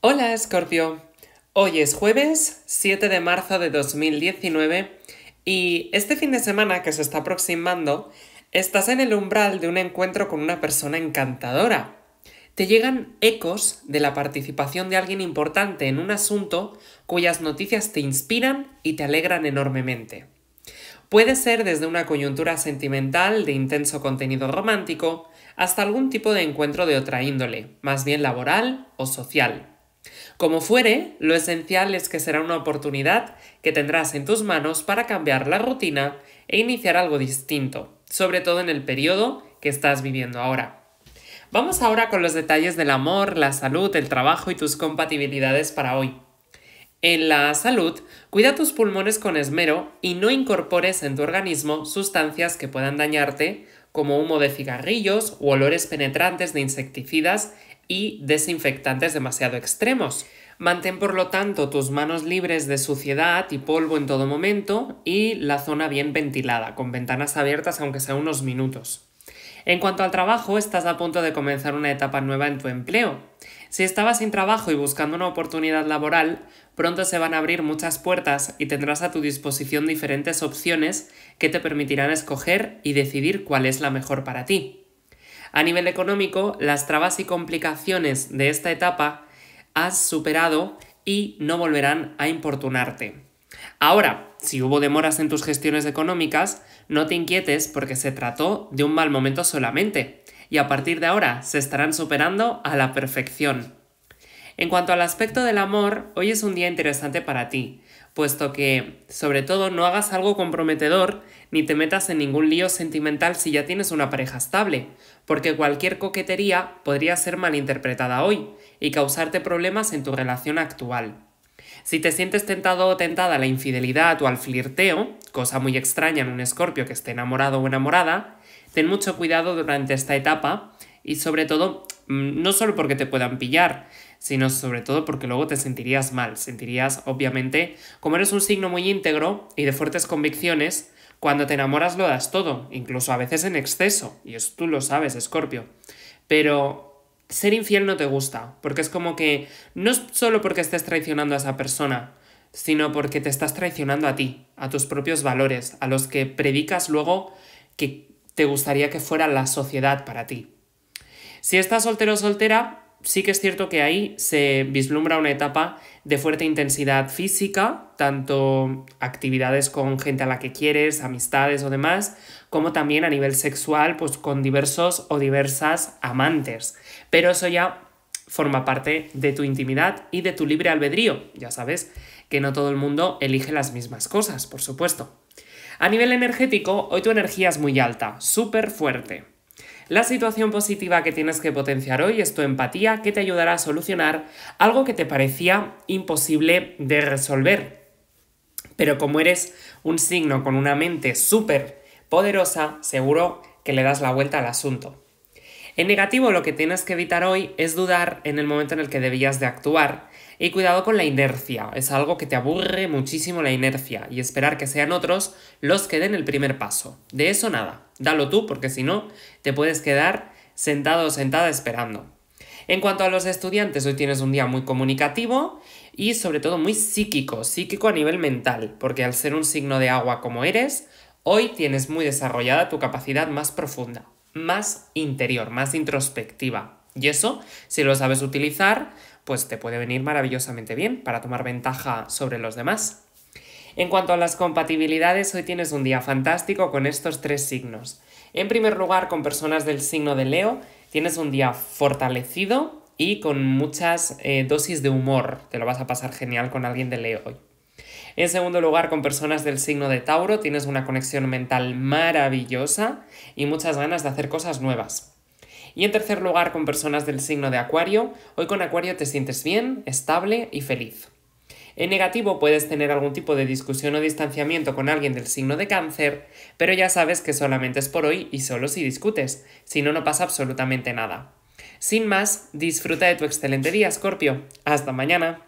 Hola Escorpio, hoy es jueves 7 de marzo de 2019 y este fin de semana que se está aproximando estás en el umbral de un encuentro con una persona encantadora. Te llegan ecos de la participación de alguien importante en un asunto cuyas noticias te inspiran y te alegran enormemente. Puede ser desde una coyuntura sentimental de intenso contenido romántico hasta algún tipo de encuentro de otra índole, más bien laboral o social. Como fuere, lo esencial es que será una oportunidad que tendrás en tus manos para cambiar la rutina e iniciar algo distinto, sobre todo en el periodo que estás viviendo ahora. Vamos ahora con los detalles del amor, la salud, el trabajo y tus compatibilidades para hoy. En la salud, cuida tus pulmones con esmero y no incorpores en tu organismo sustancias que puedan dañarte, como humo de cigarrillos u olores penetrantes de insecticidas y desinfectantes demasiado extremos. Mantén por lo tanto tus manos libres de suciedad y polvo en todo momento y la zona bien ventilada, con ventanas abiertas aunque sea unos minutos. En cuanto al trabajo, estás a punto de comenzar una etapa nueva en tu empleo. Si estabas sin trabajo y buscando una oportunidad laboral, pronto se van a abrir muchas puertas y tendrás a tu disposición diferentes opciones que te permitirán escoger y decidir cuál es la mejor para ti. A nivel económico, las trabas y complicaciones de esta etapa has superado y no volverán a importunarte. Ahora, si hubo demoras en tus gestiones económicas, no te inquietes porque se trató de un mal momento solamente y a partir de ahora se estarán superando a la perfección. En cuanto al aspecto del amor, hoy es un día interesante para ti, puesto que, sobre todo, no hagas algo comprometedor ni te metas en ningún lío sentimental si ya tienes una pareja estable, porque cualquier coquetería podría ser malinterpretada hoy y causarte problemas en tu relación actual. Si te sientes tentado o tentada a la infidelidad o al flirteo, cosa muy extraña en un escorpio que esté enamorado o enamorada, ten mucho cuidado durante esta etapa y sobre todo, mm, no solo porque te puedan pillar, sino sobre todo porque luego te sentirías mal, sentirías obviamente, como eres un signo muy íntegro y de fuertes convicciones, cuando te enamoras lo das todo, incluso a veces en exceso, y eso tú lo sabes, Escorpio. Pero ser infiel no te gusta, porque es como que no es solo porque estés traicionando a esa persona, sino porque te estás traicionando a ti, a tus propios valores, a los que predicas luego que te gustaría que fuera la sociedad para ti. Si estás soltero o soltera, sí que es cierto que ahí se vislumbra una etapa de fuerte intensidad física, tanto actividades con gente a la que quieres, amistades o demás, como también a nivel sexual, pues con diversos o diversas amantes. Pero eso ya forma parte de tu intimidad y de tu libre albedrío. Ya sabes que no todo el mundo elige las mismas cosas, por supuesto. A nivel energético, hoy tu energía es muy alta, súper fuerte. La situación positiva que tienes que potenciar hoy es tu empatía que te ayudará a solucionar algo que te parecía imposible de resolver. Pero como eres un signo con una mente súper poderosa, seguro que le das la vuelta al asunto. En negativo, lo que tienes que evitar hoy es dudar en el momento en el que debías de actuar y cuidado con la inercia, es algo que te aburre muchísimo la inercia y esperar que sean otros los que den el primer paso. De eso nada, dalo tú porque si no, te puedes quedar sentado o sentada esperando. En cuanto a los estudiantes, hoy tienes un día muy comunicativo y sobre todo muy psíquico, psíquico a nivel mental, porque al ser un signo de agua como eres, hoy tienes muy desarrollada tu capacidad más profunda, más interior, más introspectiva. Y eso, si lo sabes utilizar, pues te puede venir maravillosamente bien para tomar ventaja sobre los demás. En cuanto a las compatibilidades, hoy tienes un día fantástico con estos tres signos. En primer lugar, con personas del signo de Leo, tienes un día fortalecido y con muchas eh, dosis de humor. Te lo vas a pasar genial con alguien de Leo hoy. En segundo lugar, con personas del signo de Tauro, tienes una conexión mental maravillosa y muchas ganas de hacer cosas nuevas. Y en tercer lugar, con personas del signo de Acuario, hoy con Acuario te sientes bien, estable y feliz. En negativo puedes tener algún tipo de discusión o distanciamiento con alguien del signo de cáncer, pero ya sabes que solamente es por hoy y solo si discutes, si no, no pasa absolutamente nada. Sin más, disfruta de tu excelente día, Scorpio. Hasta mañana.